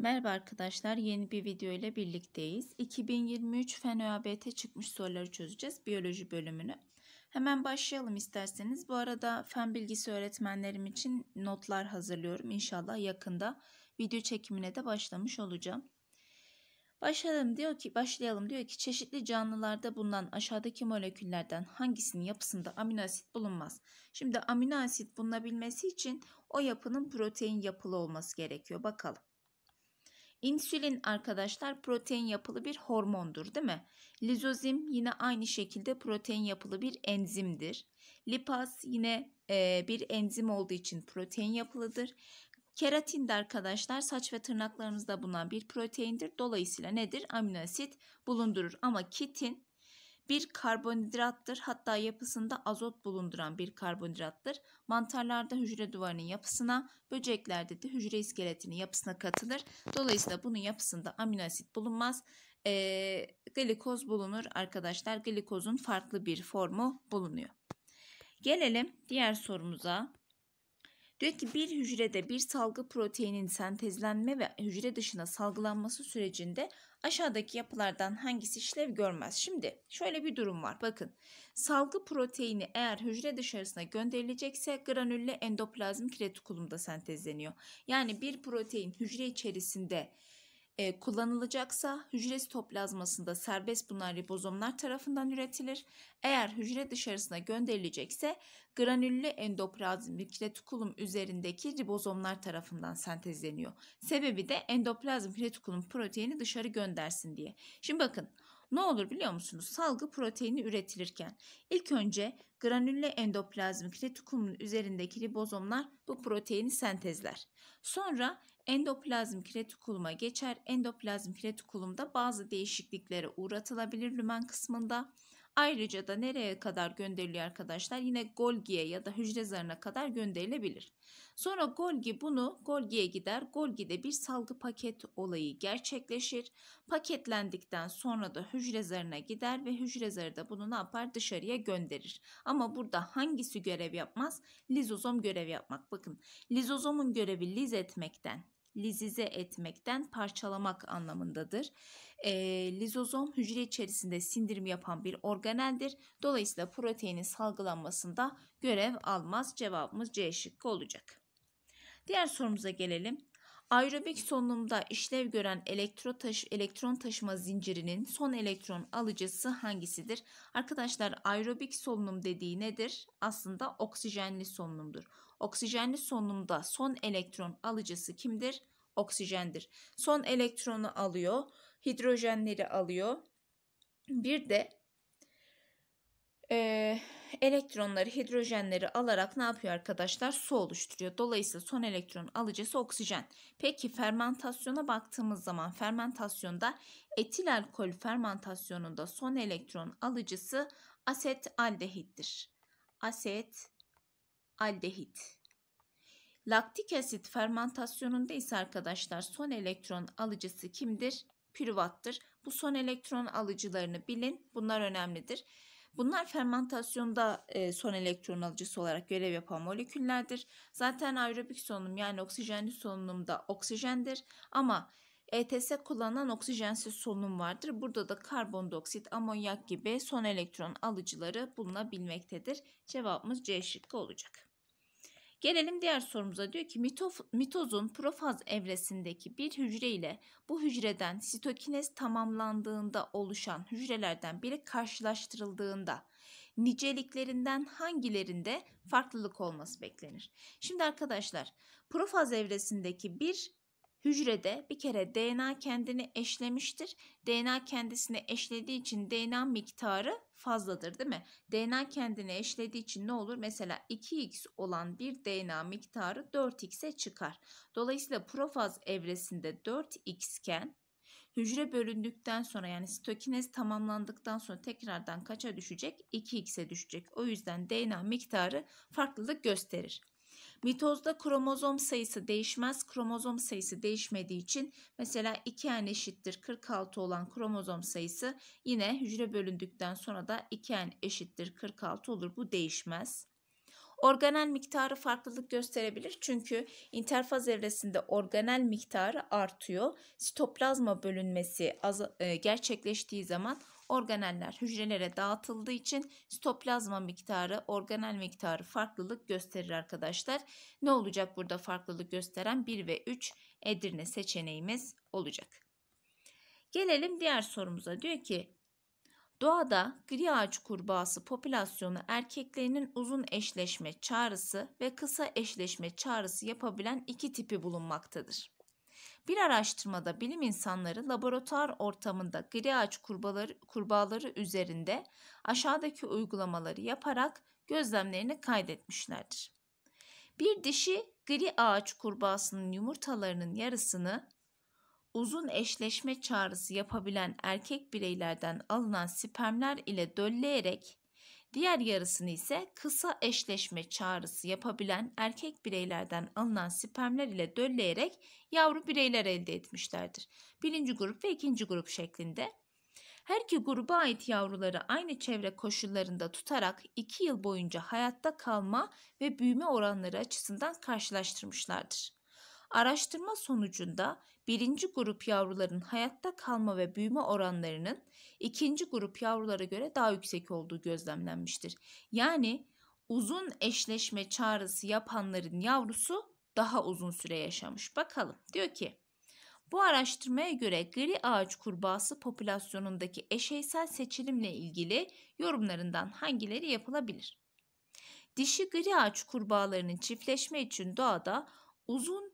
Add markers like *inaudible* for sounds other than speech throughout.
Merhaba arkadaşlar yeni bir video ile birlikteyiz. 2023 Fen ÖABT çıkmış soruları çözeceğiz biyoloji bölümünü. Hemen başlayalım isterseniz. Bu arada fen bilgisi öğretmenlerim için notlar hazırlıyorum. İnşallah yakında video çekimine de başlamış olacağım. Başlayalım diyor ki başlayalım diyor ki çeşitli canlılarda bulunan aşağıdaki moleküllerden hangisinin yapısında amino asit bulunmaz? Şimdi amino asit bulunabilmesi için o yapının protein yapılı olması gerekiyor. Bakalım. İnsülin arkadaşlar protein yapılı bir hormondur değil mi? Lizozim yine aynı şekilde protein yapılı bir enzimdir. Lipaz yine e, bir enzim olduğu için protein yapılıdır. Keratin de arkadaşlar saç ve tırnaklarımızda bulunan bir proteindir. Dolayısıyla nedir? Amino asit bulundurur. Ama kitin bir karbonhidrattır hatta yapısında azot bulunduran bir karbonhidrattır. Mantarlarda hücre duvarının yapısına, böceklerde de hücre iskeletinin yapısına katılır. Dolayısıyla bunun yapısında amino asit bulunmaz. E, glikoz bulunur arkadaşlar. Glikozun farklı bir formu bulunuyor. Gelelim diğer sorumuza. Diyor ki bir hücrede bir salgı proteinin sentezlenme ve hücre dışına salgılanması sürecinde aşağıdaki yapılardan hangisi işlev görmez? Şimdi şöyle bir durum var. Bakın salgı proteini eğer hücre dışarısına gönderilecekse granülle endoplazmik retikulumda sentezleniyor. Yani bir protein hücre içerisinde e, kullanılacaksa hücresi sitoplazmasında serbest bulunan ribozomlar tarafından üretilir. Eğer hücre dışarısına gönderilecekse granüllü endoplazmik retikulum üzerindeki ribozomlar tarafından sentezleniyor. Sebebi de endoplazmik retikulum proteini dışarı göndersin diye. Şimdi bakın ne olur biliyor musunuz? Salgı proteini üretilirken ilk önce granülle endoplazmik retikulumun üzerindeki ribozomlar bu proteini sentezler. Sonra endoplazmik retikuluma geçer. Endoplazmik retikulumda bazı değişikliklere uğratılabilir lümen kısmında. Ayrıca da nereye kadar gönderiliyor arkadaşlar? Yine Golgi'ye ya da hücre zarına kadar gönderilebilir. Sonra Golgi bunu Golgi'ye gider. Golgi'de bir salgı paket olayı gerçekleşir. Paketlendikten sonra da hücre zarına gider ve hücre zarı da bunu ne yapar? Dışarıya gönderir. Ama burada hangisi görev yapmaz? Lizozom görev yapmak. Bakın lizozomun görevi liz etmekten lizize etmekten parçalamak anlamındadır. E, lizozom hücre içerisinde sindirim yapan bir organeldir. Dolayısıyla proteinin salgılanmasında görev almaz. Cevabımız C şıkkı olacak. Diğer sorumuza gelelim. Aerobik solunumda işlev gören elektro taşı, elektron taşıma zincirinin son elektron alıcısı hangisidir? Arkadaşlar aerobik solunum dediği nedir? Aslında oksijenli solunumdur. Oksijenli solunumda son elektron alıcısı kimdir? Oksijendir. Son elektronu alıyor, hidrojenleri alıyor. Bir de ee, elektronları, hidrojenleri alarak ne yapıyor arkadaşlar? Su oluşturuyor. Dolayısıyla son elektron alıcısı oksijen. Peki fermentasyona baktığımız zaman fermentasyonda etil alkol fermentasyonunda son elektron alıcısı aset aldehittir. Aset aldehit. Laktik asit fermentasyonunda ise arkadaşlar son elektron alıcısı kimdir? Pürvattır. Bu son elektron alıcılarını bilin. Bunlar önemlidir. Bunlar fermentasyonda e, son elektron alıcısı olarak görev yapan moleküllerdir. Zaten aerobik solunum yani oksijenli solunumda oksijendir ama ETS kullanılan oksijensiz solunum vardır. Burada da karbondioksit, amonyak gibi son elektron alıcıları bulunabilmektedir. Cevabımız C şıkkı olacak. Gelelim diğer sorumuza. Diyor ki mitof, mitozun profaz evresindeki bir hücre ile bu hücreden sitokinez tamamlandığında oluşan hücrelerden biri karşılaştırıldığında niceliklerinden hangilerinde farklılık olması beklenir? Şimdi arkadaşlar profaz evresindeki bir hücrede bir kere DNA kendini eşlemiştir. DNA kendisini eşlediği için DNA miktarı fazladır değil mi? DNA kendini eşlediği için ne olur? Mesela 2x olan bir DNA miktarı 4x'e çıkar. Dolayısıyla profaz evresinde 4x iken hücre bölündükten sonra yani sitokinez tamamlandıktan sonra tekrardan kaça düşecek? 2x'e düşecek. O yüzden DNA miktarı farklılık gösterir. Mitozda kromozom sayısı değişmez. Kromozom sayısı değişmediği için mesela 2n eşittir 46 olan kromozom sayısı yine hücre bölündükten sonra da 2n eşittir 46 olur. Bu değişmez. Organel miktarı farklılık gösterebilir çünkü interfaz evresinde organel miktarı artıyor. Sitoplazma bölünmesi e, gerçekleştiği zaman organeller hücrelere dağıtıldığı için sitoplazma miktarı, organel miktarı farklılık gösterir arkadaşlar. Ne olacak burada farklılık gösteren 1 ve 3 Edirne seçeneğimiz olacak. Gelelim diğer sorumuza. Diyor ki Doğada gri ağaç kurbağası popülasyonu erkeklerinin uzun eşleşme çağrısı ve kısa eşleşme çağrısı yapabilen iki tipi bulunmaktadır. Bir araştırmada bilim insanları laboratuvar ortamında gri ağaç kurbaları, kurbağaları üzerinde aşağıdaki uygulamaları yaparak gözlemlerini kaydetmişlerdir. Bir dişi gri ağaç kurbağasının yumurtalarının yarısını uzun eşleşme çağrısı yapabilen erkek bireylerden alınan spermler ile dölleyerek Diğer yarısını ise kısa eşleşme çağrısı yapabilen erkek bireylerden alınan spermler ile dölleyerek yavru bireyler elde etmişlerdir. Birinci grup ve ikinci grup şeklinde. Her iki gruba ait yavruları aynı çevre koşullarında tutarak 2 yıl boyunca hayatta kalma ve büyüme oranları açısından karşılaştırmışlardır. Araştırma sonucunda birinci grup yavruların hayatta kalma ve büyüme oranlarının ikinci grup yavrulara göre daha yüksek olduğu gözlemlenmiştir. Yani uzun eşleşme çağrısı yapanların yavrusu daha uzun süre yaşamış. Bakalım diyor ki bu araştırmaya göre gri ağaç kurbağası popülasyonundaki eşeysel seçilimle ilgili yorumlarından hangileri yapılabilir? Dişi gri ağaç kurbağalarının çiftleşme için doğada uzun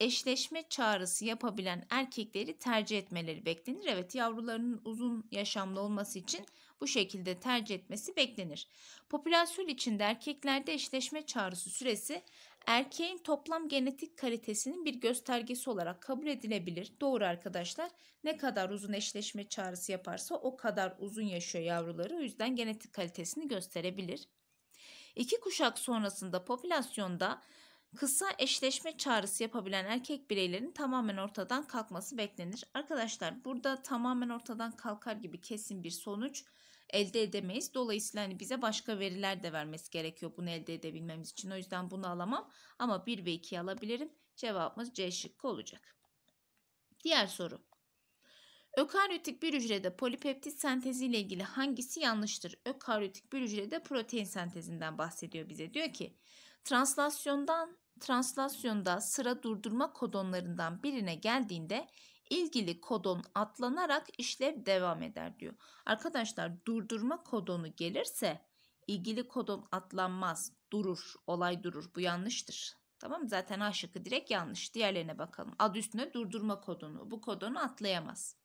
eşleşme çağrısı yapabilen erkekleri tercih etmeleri beklenir. Evet yavrularının uzun yaşamlı olması için bu şekilde tercih etmesi beklenir. Popülasyon içinde erkeklerde eşleşme çağrısı süresi erkeğin toplam genetik kalitesinin bir göstergesi olarak kabul edilebilir. Doğru arkadaşlar ne kadar uzun eşleşme çağrısı yaparsa o kadar uzun yaşıyor yavruları. O yüzden genetik kalitesini gösterebilir. İki kuşak sonrasında popülasyonda Kısa eşleşme çağrısı yapabilen erkek bireylerin tamamen ortadan kalkması beklenir. Arkadaşlar burada tamamen ortadan kalkar gibi kesin bir sonuç elde edemeyiz. Dolayısıyla hani bize başka veriler de vermesi gerekiyor bunu elde edebilmemiz için. O yüzden bunu alamam ama 1 ve 2'yi alabilirim. Cevabımız C şıkkı olacak. Diğer soru. Ökaryotik bir hücrede polipeptit sentezi ile ilgili hangisi yanlıştır? Ökaryotik bir hücrede protein sentezinden bahsediyor bize. Diyor ki translasyondan translasyonda sıra durdurma kodonlarından birine geldiğinde ilgili kodon atlanarak işlev devam eder diyor. Arkadaşlar durdurma kodonu gelirse ilgili kodon atlanmaz, durur, olay durur. Bu yanlıştır. Tamam mı? Zaten A şıkkı direkt yanlış. Diğerlerine bakalım. Ad üstüne durdurma kodonu. Bu kodonu atlayamaz.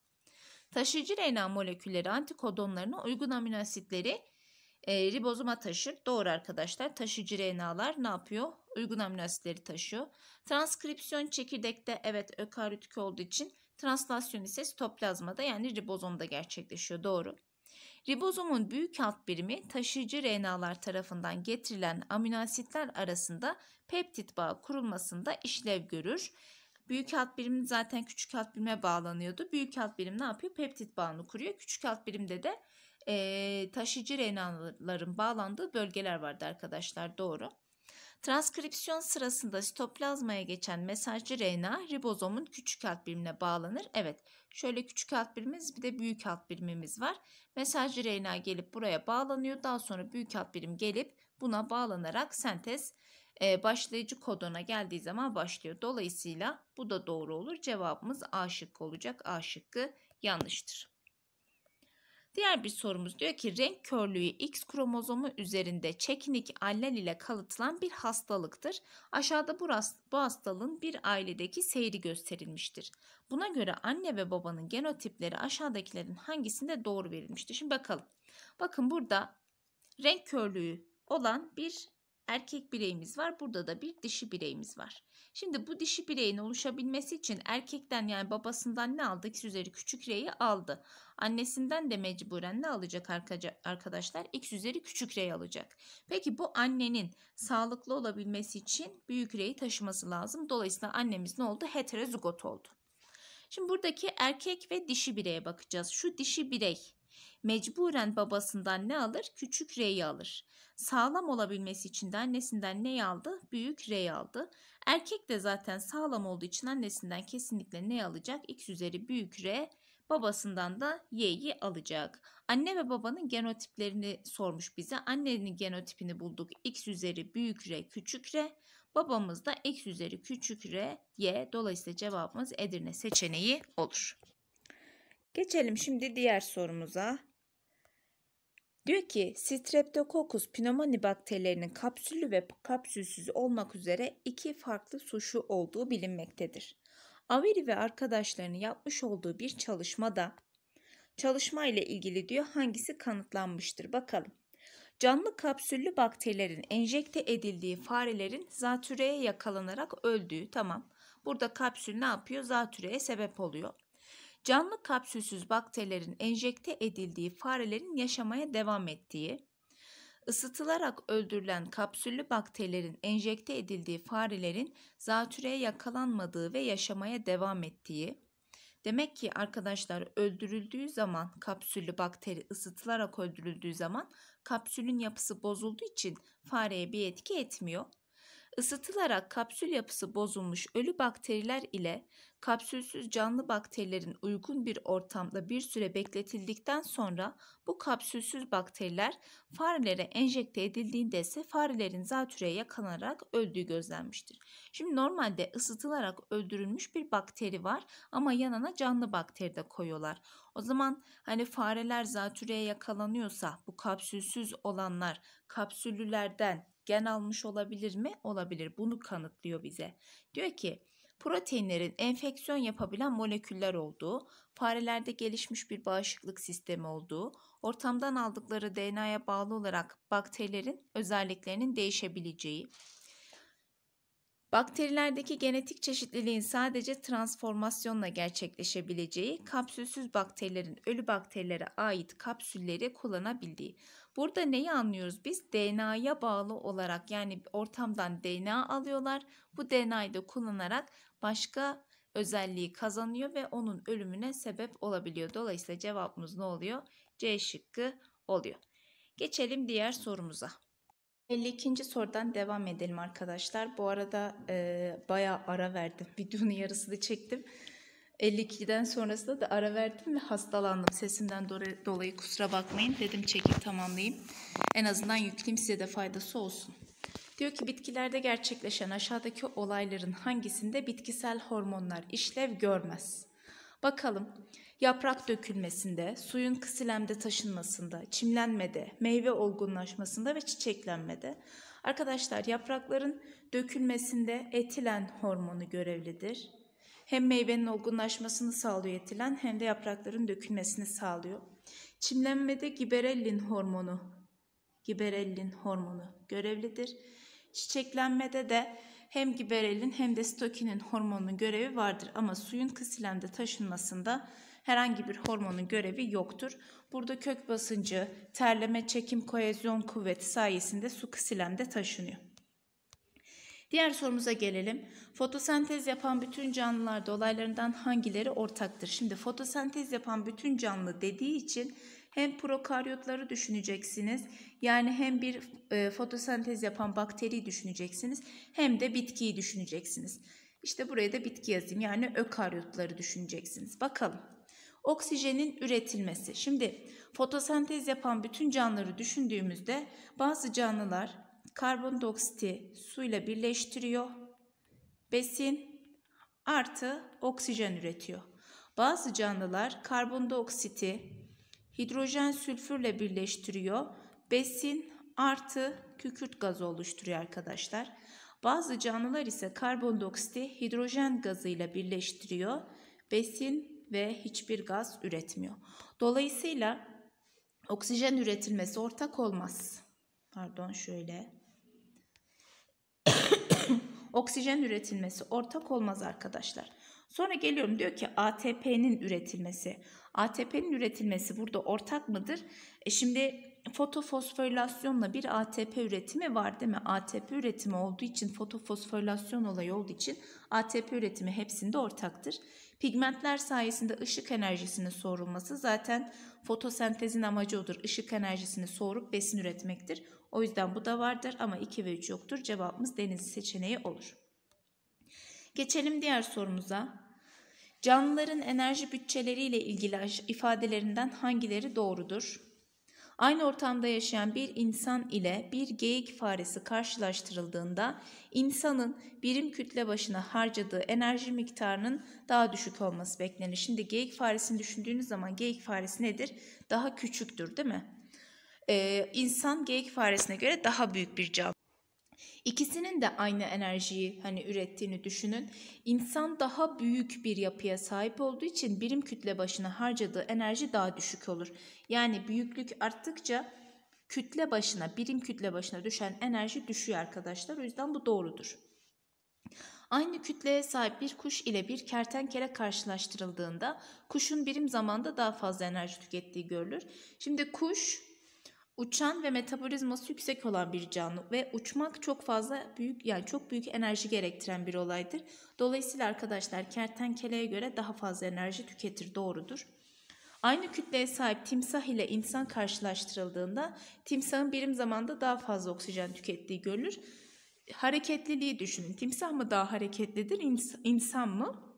Taşıyıcı RNA molekülleri antikodonlarına uygun amino asitleri e, ribozoma taşır. Doğru arkadaşlar. Taşıyıcı RNA'lar ne yapıyor? Uygun amino asitleri taşıyor. Transkripsiyon çekirdekte evet ökaryotik olduğu için translasyon ise sitoplazmada yani ribozomda gerçekleşiyor. Doğru. Ribozomun büyük alt birimi taşıyıcı RNA'lar tarafından getirilen amino asitler arasında peptit bağ kurulmasında işlev görür. Büyük alt birim zaten küçük alt birime bağlanıyordu. Büyük alt birim ne yapıyor? Peptit bağını kuruyor. Küçük alt birimde de e, taşıyıcı RNA'ların bağlandığı bölgeler vardı arkadaşlar. Doğru. Transkripsiyon sırasında sitoplazmaya geçen mesajcı RNA ribozomun küçük alt birimine bağlanır. Evet şöyle küçük alt birimimiz bir de büyük alt birimimiz var. Mesajcı RNA gelip buraya bağlanıyor. Daha sonra büyük alt birim gelip buna bağlanarak sentez başlayıcı koduna geldiği zaman başlıyor. Dolayısıyla bu da doğru olur. Cevabımız A şıkkı olacak. A şıkkı yanlıştır. Diğer bir sorumuz diyor ki renk körlüğü X kromozomu üzerinde çekinik allel ile kalıtılan bir hastalıktır. Aşağıda bu, bu hastalığın bir ailedeki seyri gösterilmiştir. Buna göre anne ve babanın genotipleri aşağıdakilerin hangisinde doğru verilmiştir? Şimdi bakalım. Bakın burada renk körlüğü olan bir erkek bireyimiz var. Burada da bir dişi bireyimiz var. Şimdi bu dişi bireyin oluşabilmesi için erkekten yani babasından ne aldı? X üzeri küçük R'yi aldı. Annesinden de mecburen ne alacak arkadaşlar? X üzeri küçük R alacak. Peki bu annenin sağlıklı olabilmesi için büyük R'yi taşıması lazım. Dolayısıyla annemiz ne oldu? Heterozigot oldu. Şimdi buradaki erkek ve dişi bireye bakacağız. Şu dişi birey mecburen babasından ne alır? Küçük R'yi alır sağlam olabilmesi için de annesinden ne aldı? Büyük R aldı. Erkek de zaten sağlam olduğu için annesinden kesinlikle ne alacak? X üzeri büyük R babasından da Y'yi alacak. Anne ve babanın genotiplerini sormuş bize. Annenin genotipini bulduk. X üzeri büyük R küçük R. Babamız da X üzeri küçük R Y. Dolayısıyla cevabımız Edirne seçeneği olur. Geçelim şimdi diğer sorumuza. Diyor ki Streptococcus pneumoni bakterilerinin kapsüllü ve kapsülsüz olmak üzere iki farklı suçu olduğu bilinmektedir. Averi ve arkadaşlarının yapmış olduğu bir çalışmada çalışma ile ilgili diyor hangisi kanıtlanmıştır bakalım. Canlı kapsüllü bakterilerin enjekte edildiği farelerin zatüreye yakalanarak öldüğü tamam. Burada kapsül ne yapıyor? Zatüreye sebep oluyor canlı kapsülsüz bakterilerin enjekte edildiği farelerin yaşamaya devam ettiği, ısıtılarak öldürülen kapsüllü bakterilerin enjekte edildiği farelerin zatüreye yakalanmadığı ve yaşamaya devam ettiği, Demek ki arkadaşlar öldürüldüğü zaman kapsüllü bakteri ısıtılarak öldürüldüğü zaman kapsülün yapısı bozulduğu için fareye bir etki etmiyor. Isıtılarak kapsül yapısı bozulmuş ölü bakteriler ile kapsülsüz canlı bakterilerin uygun bir ortamda bir süre bekletildikten sonra bu kapsülsüz bakteriler farelere enjekte edildiğinde ise farelerin zatüreye yakalanarak öldüğü gözlenmiştir. Şimdi normalde ısıtılarak öldürülmüş bir bakteri var ama yanına canlı bakteri de koyuyorlar. O zaman hani fareler zatüreye yakalanıyorsa bu kapsülsüz olanlar kapsüllülerden gen almış olabilir mi? Olabilir. Bunu kanıtlıyor bize. Diyor ki proteinlerin enfeksiyon yapabilen moleküller olduğu, farelerde gelişmiş bir bağışıklık sistemi olduğu, ortamdan aldıkları DNA'ya bağlı olarak bakterilerin özelliklerinin değişebileceği, Bakterilerdeki genetik çeşitliliğin sadece transformasyonla gerçekleşebileceği, kapsülsüz bakterilerin ölü bakterilere ait kapsülleri kullanabildiği. Burada neyi anlıyoruz biz? DNA'ya bağlı olarak yani ortamdan DNA alıyorlar. Bu DNA'yı da kullanarak başka özelliği kazanıyor ve onun ölümüne sebep olabiliyor. Dolayısıyla cevabımız ne oluyor? C şıkkı oluyor. Geçelim diğer sorumuza. 52. sorudan devam edelim arkadaşlar. Bu arada e, bayağı ara verdim. *laughs* Videonun yarısını çektim. 52'den sonrasında da ara verdim ve hastalandım. Sesimden dolayı kusura bakmayın. Dedim çekip tamamlayayım. En azından yükleyim size de faydası olsun. Diyor ki bitkilerde gerçekleşen aşağıdaki olayların hangisinde bitkisel hormonlar işlev görmez? Bakalım yaprak dökülmesinde, suyun kısilemde taşınmasında, çimlenmede, meyve olgunlaşmasında ve çiçeklenmede. Arkadaşlar yaprakların dökülmesinde etilen hormonu görevlidir. Hem meyvenin olgunlaşmasını sağlıyor etilen hem de yaprakların dökülmesini sağlıyor. Çimlenmede giberellin hormonu, giberellin hormonu görevlidir. Çiçeklenmede de hem giberelin hem de stokinin hormonunun görevi vardır ama suyun kısilemde taşınmasında herhangi bir hormonun görevi yoktur. Burada kök basıncı, terleme, çekim, kohezyon kuvveti sayesinde su kısilemde taşınıyor. Diğer sorumuza gelelim. Fotosentez yapan bütün canlılar dolaylarından hangileri ortaktır? Şimdi fotosentez yapan bütün canlı dediği için hem prokaryotları düşüneceksiniz. Yani hem bir e, fotosentez yapan bakteriyi düşüneceksiniz hem de bitkiyi düşüneceksiniz. İşte buraya da bitki yazayım. Yani ökaryotları düşüneceksiniz. Bakalım. Oksijenin üretilmesi. Şimdi fotosentez yapan bütün canlıları düşündüğümüzde bazı canlılar karbondoksiti suyla birleştiriyor. Besin artı oksijen üretiyor. Bazı canlılar karbondioksiti hidrojen sülfürle birleştiriyor. Besin artı kükürt gazı oluşturuyor arkadaşlar. Bazı canlılar ise karbondioksit hidrojen gazıyla birleştiriyor. Besin ve hiçbir gaz üretmiyor. Dolayısıyla oksijen üretilmesi ortak olmaz. Pardon şöyle. Oksijen üretilmesi ortak olmaz arkadaşlar. Sonra geliyorum diyor ki ATP'nin üretilmesi. ATP'nin üretilmesi burada ortak mıdır? E şimdi fotofosforilasyonla bir ATP üretimi var değil mi? ATP üretimi olduğu için fotofosforilasyon olayı olduğu için ATP üretimi hepsinde ortaktır. Pigmentler sayesinde ışık enerjisinin sorulması zaten fotosentezin amacı odur. Işık enerjisini sorup besin üretmektir. O yüzden bu da vardır ama 2 ve 3 yoktur. Cevabımız deniz seçeneği olur. Geçelim diğer sorumuza. Canlıların enerji bütçeleriyle ilgili ifadelerinden hangileri doğrudur? Aynı ortamda yaşayan bir insan ile bir geyik faresi karşılaştırıldığında insanın birim kütle başına harcadığı enerji miktarının daha düşük olması beklenir. Şimdi geyik faresini düşündüğünüz zaman geyik faresi nedir? Daha küçüktür değil mi? e, insan geyik faresine göre daha büyük bir canlı. İkisinin de aynı enerjiyi hani ürettiğini düşünün. İnsan daha büyük bir yapıya sahip olduğu için birim kütle başına harcadığı enerji daha düşük olur. Yani büyüklük arttıkça kütle başına, birim kütle başına düşen enerji düşüyor arkadaşlar. O yüzden bu doğrudur. Aynı kütleye sahip bir kuş ile bir kertenkele karşılaştırıldığında kuşun birim zamanda daha fazla enerji tükettiği görülür. Şimdi kuş uçan ve metabolizması yüksek olan bir canlı ve uçmak çok fazla büyük yani çok büyük enerji gerektiren bir olaydır. Dolayısıyla arkadaşlar kertenkeleye göre daha fazla enerji tüketir doğrudur. Aynı kütleye sahip timsah ile insan karşılaştırıldığında timsahın birim zamanda daha fazla oksijen tükettiği görülür. Hareketliliği düşünün. Timsah mı daha hareketlidir, ins insan mı?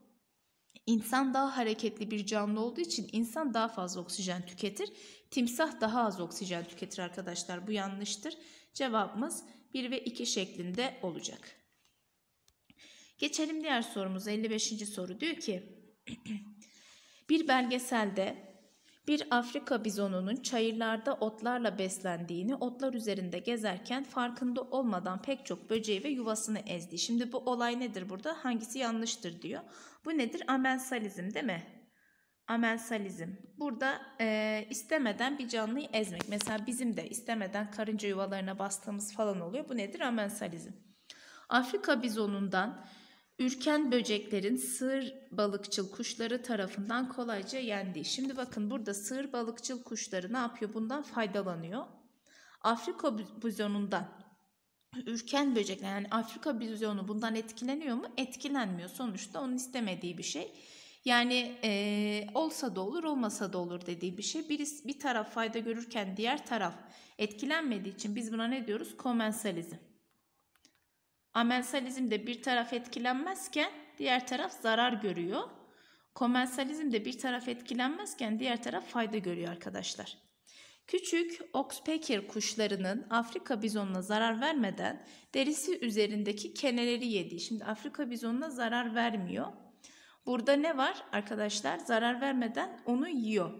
İnsan daha hareketli bir canlı olduğu için insan daha fazla oksijen tüketir. Timsah daha az oksijen tüketir arkadaşlar. Bu yanlıştır. Cevabımız 1 ve 2 şeklinde olacak. Geçelim diğer sorumuz 55. soru diyor ki *clears throat* bir belgeselde bir Afrika bizonunun çayırlarda otlarla beslendiğini, otlar üzerinde gezerken farkında olmadan pek çok böceği ve yuvasını ezdi. Şimdi bu olay nedir burada? Hangisi yanlıştır diyor. Bu nedir? Amensalizm değil mi? Amensalizm. Burada e, istemeden bir canlıyı ezmek. Mesela bizim de istemeden karınca yuvalarına bastığımız falan oluyor. Bu nedir? Amensalizm. Afrika bizonundan ürken böceklerin sığır balıkçıl kuşları tarafından kolayca yendiği. Şimdi bakın burada sığır balıkçıl kuşları ne yapıyor? Bundan faydalanıyor. Afrika bizonundan. ürken böcekler yani Afrika bizonu bundan etkileniyor mu? Etkilenmiyor. Sonuçta onun istemediği bir şey. Yani e, olsa da olur olmasa da olur dediği bir şey. Bir, bir taraf fayda görürken diğer taraf etkilenmediği için biz buna ne diyoruz? Komensalizm. Amensalizmde bir taraf etkilenmezken diğer taraf zarar görüyor. Komensalizmde bir taraf etkilenmezken diğer taraf fayda görüyor arkadaşlar. Küçük oxpecker kuşlarının Afrika bizonuna zarar vermeden derisi üzerindeki keneleri yedi. Şimdi Afrika bizonuna zarar vermiyor. Burada ne var arkadaşlar? Zarar vermeden onu yiyor.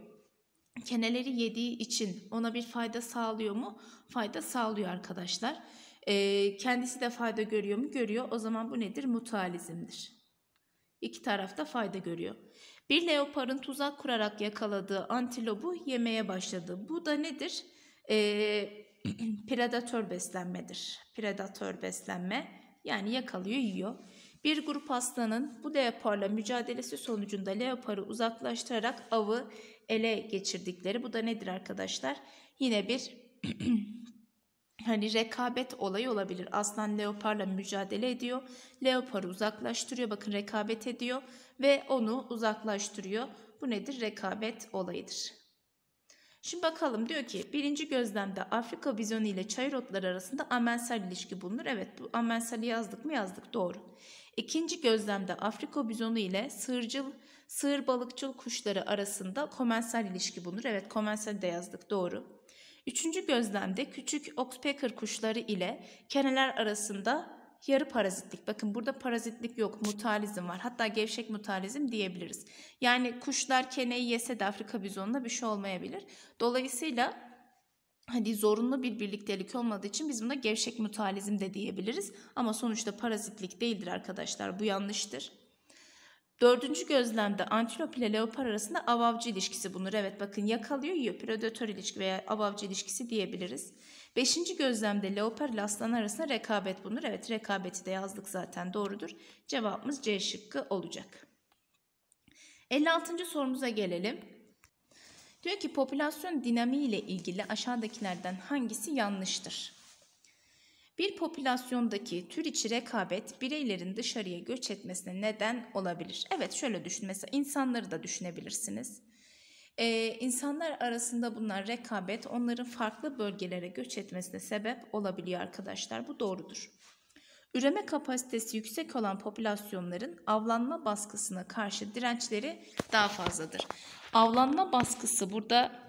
Keneleri yediği için ona bir fayda sağlıyor mu? Fayda sağlıyor arkadaşlar. E, kendisi de fayda görüyor mu? Görüyor. O zaman bu nedir? Mutualizmdir. İki tarafta fayda görüyor. Bir leoparın tuzak kurarak yakaladığı antilobu yemeye başladı. Bu da nedir? E, *clears throat* predatör beslenmedir. Predatör beslenme yani yakalıyor yiyor. Bir grup aslanın bu leoparla mücadelesi sonucunda leoparı uzaklaştırarak avı ele geçirdikleri bu da nedir arkadaşlar? Yine bir *clears throat* hani rekabet olayı olabilir. Aslan leoparla mücadele ediyor. Leoparı uzaklaştırıyor. Bakın rekabet ediyor ve onu uzaklaştırıyor. Bu nedir? Rekabet olayıdır. Şimdi bakalım diyor ki birinci gözlemde Afrika vizyonu ile çayır otları arasında amensel ilişki bulunur. Evet bu amenseli yazdık mı yazdık doğru. İkinci gözlemde Afrika bizonu ile sığırcıl, sığır balıkçıl kuşları arasında komensal ilişki bulunur. Evet komensal de yazdık doğru. Üçüncü gözlemde küçük oxpecker kuşları ile keneler arasında yarı parazitlik. Bakın burada parazitlik yok, mutalizm var. Hatta gevşek mutalizm diyebiliriz. Yani kuşlar keneyi yese de Afrika bizonuna bir şey olmayabilir. Dolayısıyla hadi zorunlu bir birliktelik olmadığı için biz buna gevşek mutalizm de diyebiliriz. Ama sonuçta parazitlik değildir arkadaşlar. Bu yanlıştır. Dördüncü gözlemde antilop ile leopar arasında avavcı ilişkisi bulunur. Evet bakın yakalıyor yiyor. Predatör ilişki veya avavcı ilişkisi diyebiliriz. Beşinci gözlemde leopar ile aslan arasında rekabet bulunur. Evet rekabeti de yazdık zaten doğrudur. Cevabımız C şıkkı olacak. 56. sorumuza gelelim. Diyor ki popülasyon dinamiği ile ilgili aşağıdakilerden hangisi yanlıştır? Bir popülasyondaki tür içi rekabet bireylerin dışarıya göç etmesine neden olabilir. Evet şöyle düşün mesela insanları da düşünebilirsiniz. Ee, insanlar arasında bunlar rekabet onların farklı bölgelere göç etmesine sebep olabiliyor arkadaşlar. Bu doğrudur. Üreme kapasitesi yüksek olan popülasyonların avlanma baskısına karşı dirençleri daha fazladır. Avlanma baskısı burada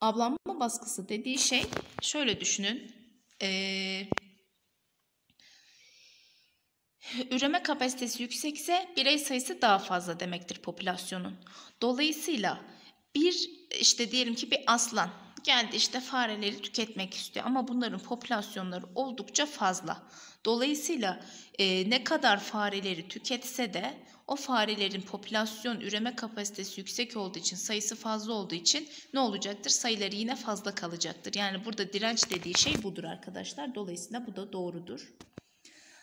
avlanma baskısı dediği şey şöyle düşünün. Ee, üreme kapasitesi yüksekse birey sayısı daha fazla demektir popülasyonun. Dolayısıyla bir işte diyelim ki bir aslan geldi işte fareleri tüketmek istiyor ama bunların popülasyonları oldukça fazla. Dolayısıyla e, ne kadar fareleri tüketse de o farelerin popülasyon üreme kapasitesi yüksek olduğu için sayısı fazla olduğu için ne olacaktır? Sayıları yine fazla kalacaktır. Yani burada direnç dediği şey budur arkadaşlar. Dolayısıyla bu da doğrudur.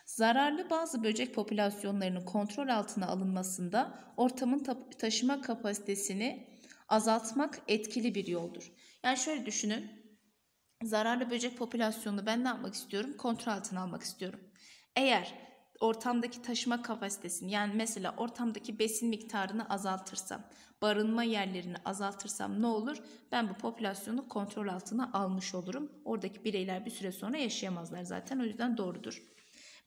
Zararlı bazı böcek popülasyonlarının kontrol altına alınmasında ortamın taşıma kapasitesini azaltmak etkili bir yoldur. Yani şöyle düşünün zararlı böcek popülasyonunu ben ne yapmak istiyorum? Kontrol altına almak istiyorum. Eğer ortamdaki taşıma kapasitesini yani mesela ortamdaki besin miktarını azaltırsam, barınma yerlerini azaltırsam ne olur? Ben bu popülasyonu kontrol altına almış olurum. Oradaki bireyler bir süre sonra yaşayamazlar zaten o yüzden doğrudur.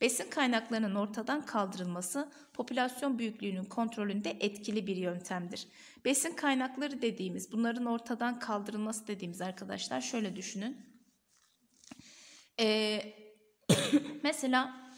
Besin kaynaklarının ortadan kaldırılması popülasyon büyüklüğünün kontrolünde etkili bir yöntemdir. Besin kaynakları dediğimiz bunların ortadan kaldırılması dediğimiz arkadaşlar şöyle düşünün. Ee, *coughs* mesela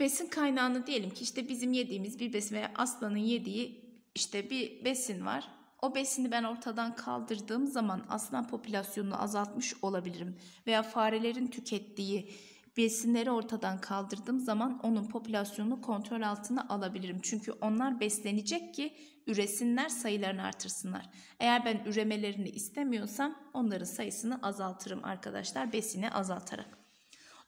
besin kaynağını diyelim ki işte bizim yediğimiz bir besin veya aslanın yediği işte bir besin var. O besini ben ortadan kaldırdığım zaman aslan popülasyonunu azaltmış olabilirim veya farelerin tükettiği besinleri ortadan kaldırdığım zaman onun popülasyonunu kontrol altına alabilirim. Çünkü onlar beslenecek ki üresinler sayılarını artırsınlar. Eğer ben üremelerini istemiyorsam onların sayısını azaltırım arkadaşlar besini azaltarak.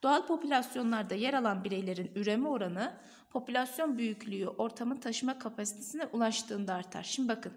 Doğal popülasyonlarda yer alan bireylerin üreme oranı popülasyon büyüklüğü ortamın taşıma kapasitesine ulaştığında artar. Şimdi bakın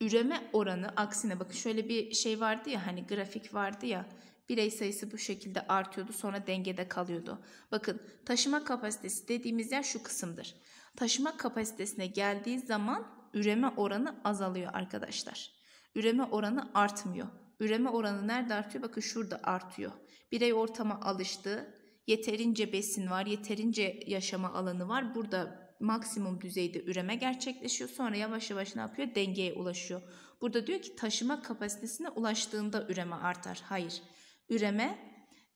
üreme oranı aksine bakın şöyle bir şey vardı ya hani grafik vardı ya Birey sayısı bu şekilde artıyordu sonra dengede kalıyordu. Bakın taşıma kapasitesi dediğimiz yer şu kısımdır. Taşıma kapasitesine geldiği zaman üreme oranı azalıyor arkadaşlar. Üreme oranı artmıyor. Üreme oranı nerede artıyor? Bakın şurada artıyor. Birey ortama alıştı. Yeterince besin var, yeterince yaşama alanı var. Burada maksimum düzeyde üreme gerçekleşiyor. Sonra yavaş yavaş ne yapıyor? Dengeye ulaşıyor. Burada diyor ki taşıma kapasitesine ulaştığında üreme artar. Hayır üreme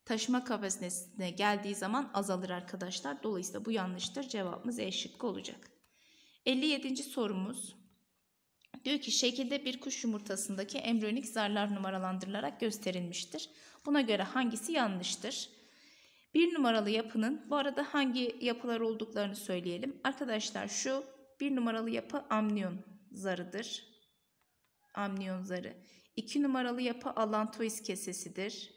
taşıma kapasitesine geldiği zaman azalır arkadaşlar. Dolayısıyla bu yanlıştır. Cevabımız E şıkkı olacak. 57. sorumuz. Diyor ki şekilde bir kuş yumurtasındaki embriyonik zarlar numaralandırılarak gösterilmiştir. Buna göre hangisi yanlıştır? Bir numaralı yapının bu arada hangi yapılar olduklarını söyleyelim. Arkadaşlar şu bir numaralı yapı amniyon zarıdır. Amniyon zarı. İki numaralı yapı alantois kesesidir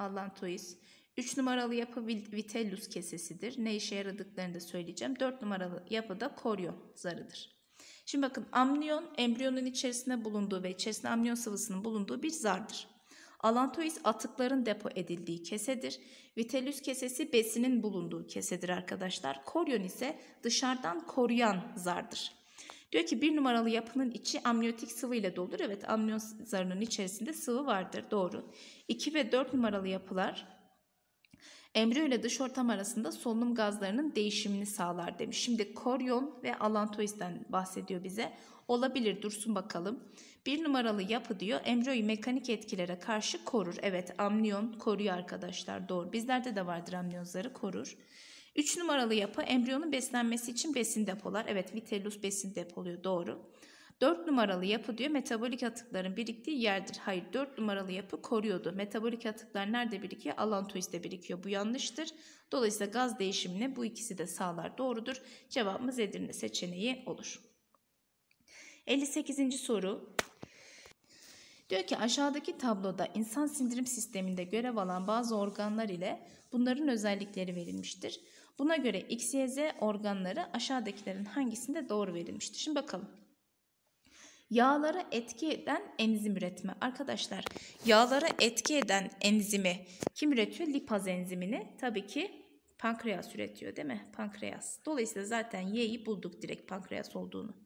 allantois. 3 numaralı yapı vitellus kesesidir. Ne işe yaradıklarını da söyleyeceğim. 4 numaralı yapı da koryon zarıdır. Şimdi bakın amniyon embriyonun içerisinde bulunduğu ve içerisinde amniyon sıvısının bulunduğu bir zardır. Alantois atıkların depo edildiği kesedir. Vitellus kesesi besinin bulunduğu kesedir arkadaşlar. Koryon ise dışarıdan koruyan zardır. Diyor ki bir numaralı yapının içi amniyotik sıvı ile doludur. Evet amniyon zarının içerisinde sıvı vardır. Doğru. 2 ve 4 numaralı yapılar embriyo ile dış ortam arasında solunum gazlarının değişimini sağlar demiş. Şimdi koryon ve alantoisten bahsediyor bize. Olabilir dursun bakalım. Bir numaralı yapı diyor embriyoyu mekanik etkilere karşı korur. Evet amniyon koruyor arkadaşlar doğru. Bizlerde de vardır amniyonları korur. 3 numaralı yapı embriyonun beslenmesi için besin depolar. Evet vitellus besin depoluyor doğru. 4 numaralı yapı diyor metabolik atıkların biriktiği yerdir. Hayır 4 numaralı yapı koruyordu. Metabolik atıklar nerede birikiyor? Alantoiste birikiyor. Bu yanlıştır. Dolayısıyla gaz değişimini bu ikisi de sağlar. Doğrudur. Cevabımız Edirne seçeneği olur. 58. soru. Diyor ki aşağıdaki tabloda insan sindirim sisteminde görev alan bazı organlar ile bunların özellikleri verilmiştir. Buna göre X, Y, Z organları aşağıdakilerin hangisinde doğru verilmiştir? Şimdi bakalım. Yağlara etki eden enzim üretme. Arkadaşlar yağlara etki eden enzimi kim üretiyor? Lipaz enzimini tabii ki pankreas üretiyor değil mi? Pankreas. Dolayısıyla zaten Y'yi bulduk direkt pankreas olduğunu.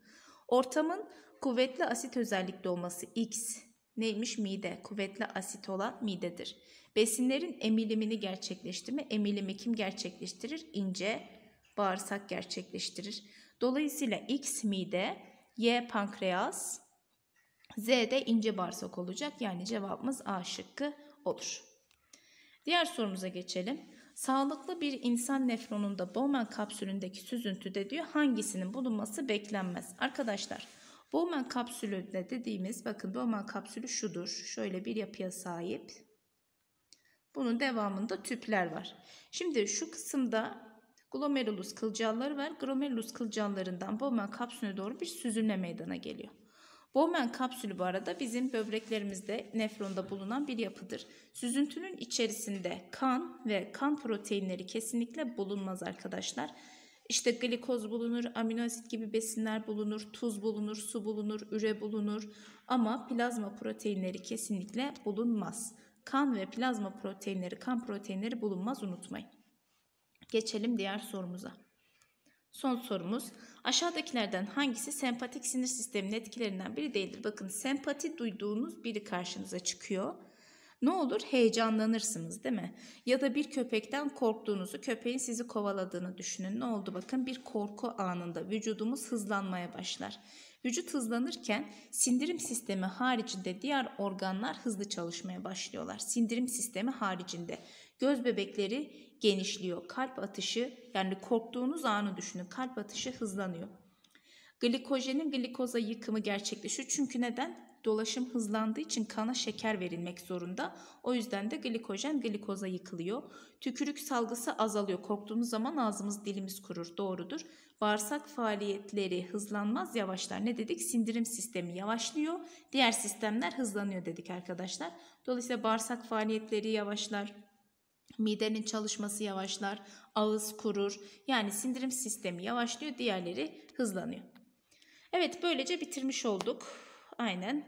Ortamın kuvvetli asit özellikli olması X, Neymiş mide? Kuvvetli asit olan midedir. Besinlerin emilimini gerçekleştirme. Emilimi kim gerçekleştirir? İnce bağırsak gerçekleştirir. Dolayısıyla X mide, Y pankreas, Z de ince bağırsak olacak. Yani cevabımız A şıkkı olur. Diğer sorumuza geçelim. Sağlıklı bir insan nefronunda Bowman kapsülündeki süzüntüde diyor hangisinin bulunması beklenmez? Arkadaşlar Bowman kapsülü de dediğimiz bakın Bowman kapsülü şudur. Şöyle bir yapıya sahip. Bunun devamında tüpler var. Şimdi şu kısımda glomerulus kılcalları var. Glomerulus kılcallarından Bowman kapsülüne doğru bir süzülme meydana geliyor. Bowman kapsülü bu arada bizim böbreklerimizde nefronda bulunan bir yapıdır. Süzüntünün içerisinde kan ve kan proteinleri kesinlikle bulunmaz arkadaşlar. İşte glikoz bulunur, amino asit gibi besinler bulunur, tuz bulunur, su bulunur, üre bulunur ama plazma proteinleri kesinlikle bulunmaz. Kan ve plazma proteinleri, kan proteinleri bulunmaz unutmayın. Geçelim diğer sorumuza. Son sorumuz aşağıdakilerden hangisi sempatik sinir sisteminin etkilerinden biri değildir? Bakın sempati duyduğunuz biri karşınıza çıkıyor. Ne olur heyecanlanırsınız değil mi? Ya da bir köpekten korktuğunuzu, köpeğin sizi kovaladığını düşünün. Ne oldu bakın bir korku anında vücudumuz hızlanmaya başlar. Vücut hızlanırken sindirim sistemi haricinde diğer organlar hızlı çalışmaya başlıyorlar. Sindirim sistemi haricinde göz bebekleri genişliyor. Kalp atışı yani korktuğunuz anı düşünün. Kalp atışı hızlanıyor. Glikojenin glikoza yıkımı gerçekleşiyor. Çünkü neden? dolaşım hızlandığı için kana şeker verilmek zorunda. O yüzden de glikojen glikoza yıkılıyor. Tükürük salgısı azalıyor. Korktuğumuz zaman ağzımız dilimiz kurur. Doğrudur. Bağırsak faaliyetleri hızlanmaz yavaşlar. Ne dedik? Sindirim sistemi yavaşlıyor. Diğer sistemler hızlanıyor dedik arkadaşlar. Dolayısıyla bağırsak faaliyetleri yavaşlar. Midenin çalışması yavaşlar, ağız kurur. Yani sindirim sistemi yavaşlıyor, diğerleri hızlanıyor. Evet böylece bitirmiş olduk. Aynen.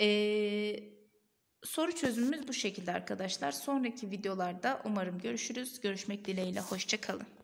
Ee, soru çözümümüz bu şekilde arkadaşlar. Sonraki videolarda umarım görüşürüz. Görüşmek dileğiyle. Hoşçakalın.